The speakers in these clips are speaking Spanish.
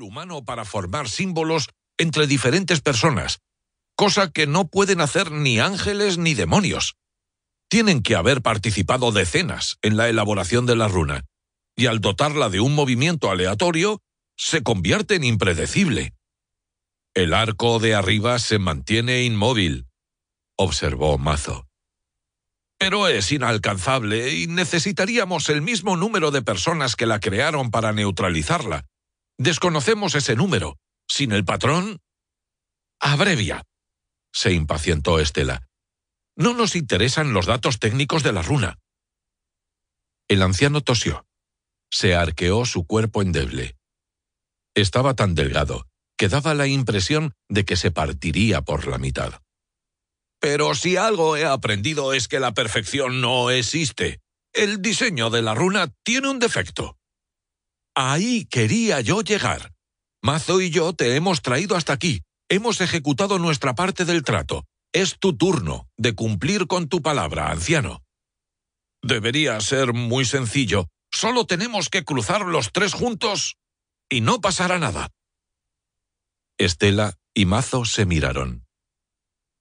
humano para formar símbolos entre diferentes personas, cosa que no pueden hacer ni ángeles ni demonios. Tienen que haber participado decenas en la elaboración de la runa, y al dotarla de un movimiento aleatorio, se convierte en impredecible. El arco de arriba se mantiene inmóvil, observó Mazo. Pero es inalcanzable y necesitaríamos el mismo número de personas que la crearon para neutralizarla, Desconocemos ese número. Sin el patrón... Abrevia, se impacientó Estela. No nos interesan los datos técnicos de la runa. El anciano tosió. Se arqueó su cuerpo endeble. Estaba tan delgado que daba la impresión de que se partiría por la mitad. Pero si algo he aprendido es que la perfección no existe. El diseño de la runa tiene un defecto. Ahí quería yo llegar. Mazo y yo te hemos traído hasta aquí. Hemos ejecutado nuestra parte del trato. Es tu turno de cumplir con tu palabra, anciano. Debería ser muy sencillo. Solo tenemos que cruzar los tres juntos y no pasará nada. Estela y Mazo se miraron.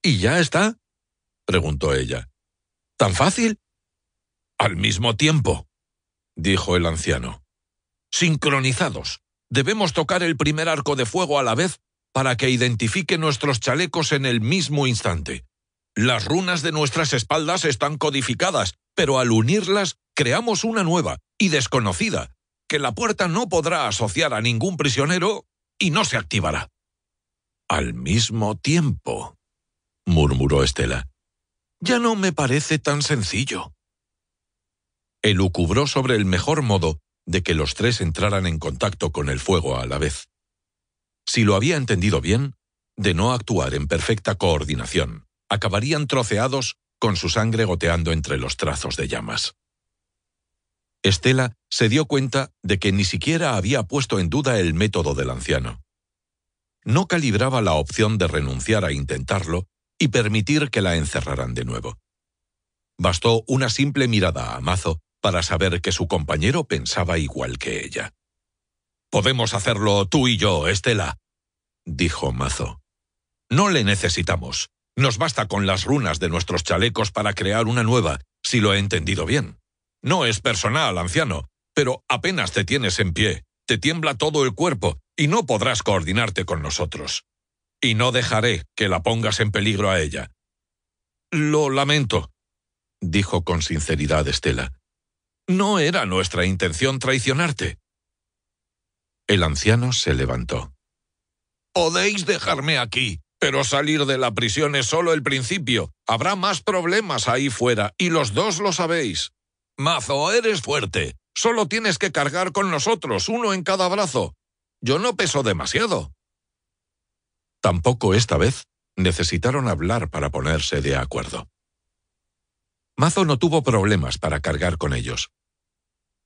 ¿Y ya está? preguntó ella. ¿Tan fácil? Al mismo tiempo, dijo el anciano sincronizados. Debemos tocar el primer arco de fuego a la vez para que identifique nuestros chalecos en el mismo instante. Las runas de nuestras espaldas están codificadas, pero al unirlas creamos una nueva y desconocida, que la puerta no podrá asociar a ningún prisionero y no se activará. Al mismo tiempo, murmuró Estela, ya no me parece tan sencillo. Elucubró sobre el mejor modo de que los tres entraran en contacto con el fuego a la vez. Si lo había entendido bien, de no actuar en perfecta coordinación, acabarían troceados con su sangre goteando entre los trazos de llamas. Estela se dio cuenta de que ni siquiera había puesto en duda el método del anciano. No calibraba la opción de renunciar a intentarlo y permitir que la encerraran de nuevo. Bastó una simple mirada a Mazo para saber que su compañero pensaba igual que ella. Podemos hacerlo tú y yo, Estela, dijo Mazo. No le necesitamos. Nos basta con las runas de nuestros chalecos para crear una nueva, si lo he entendido bien. No es personal, anciano, pero apenas te tienes en pie, te tiembla todo el cuerpo y no podrás coordinarte con nosotros. Y no dejaré que la pongas en peligro a ella. Lo lamento, dijo con sinceridad Estela. No era nuestra intención traicionarte. El anciano se levantó. Podéis dejarme aquí, pero salir de la prisión es solo el principio. Habrá más problemas ahí fuera, y los dos lo sabéis. Mazo, eres fuerte. Solo tienes que cargar con nosotros, uno en cada brazo. Yo no peso demasiado. Tampoco esta vez necesitaron hablar para ponerse de acuerdo. Mazo no tuvo problemas para cargar con ellos.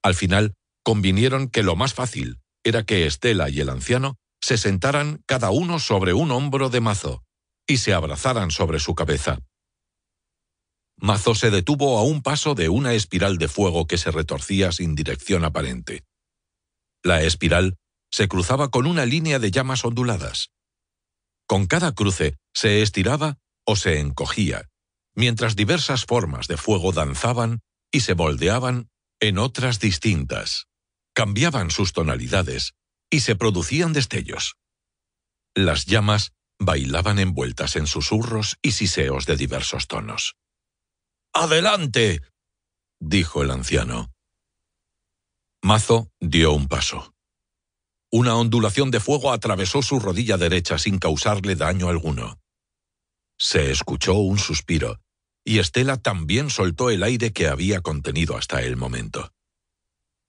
Al final, convinieron que lo más fácil era que Estela y el anciano se sentaran cada uno sobre un hombro de Mazo y se abrazaran sobre su cabeza. Mazo se detuvo a un paso de una espiral de fuego que se retorcía sin dirección aparente. La espiral se cruzaba con una línea de llamas onduladas. Con cada cruce se estiraba o se encogía, mientras diversas formas de fuego danzaban y se moldeaban en otras distintas, cambiaban sus tonalidades y se producían destellos. Las llamas bailaban envueltas en susurros y siseos de diversos tonos. ¡Adelante! dijo el anciano. Mazo dio un paso. Una ondulación de fuego atravesó su rodilla derecha sin causarle daño alguno. Se escuchó un suspiro, y Estela también soltó el aire que había contenido hasta el momento.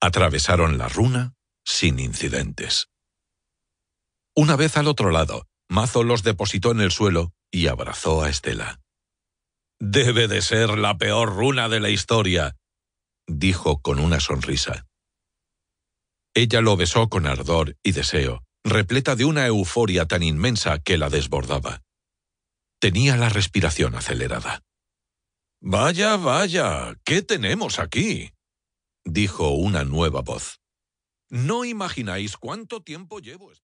Atravesaron la runa sin incidentes. Una vez al otro lado, Mazo los depositó en el suelo y abrazó a Estela. Debe de ser la peor runa de la historia, dijo con una sonrisa. Ella lo besó con ardor y deseo, repleta de una euforia tan inmensa que la desbordaba. Tenía la respiración acelerada. Vaya, vaya, ¿qué tenemos aquí? dijo una nueva voz. No imagináis cuánto tiempo llevo.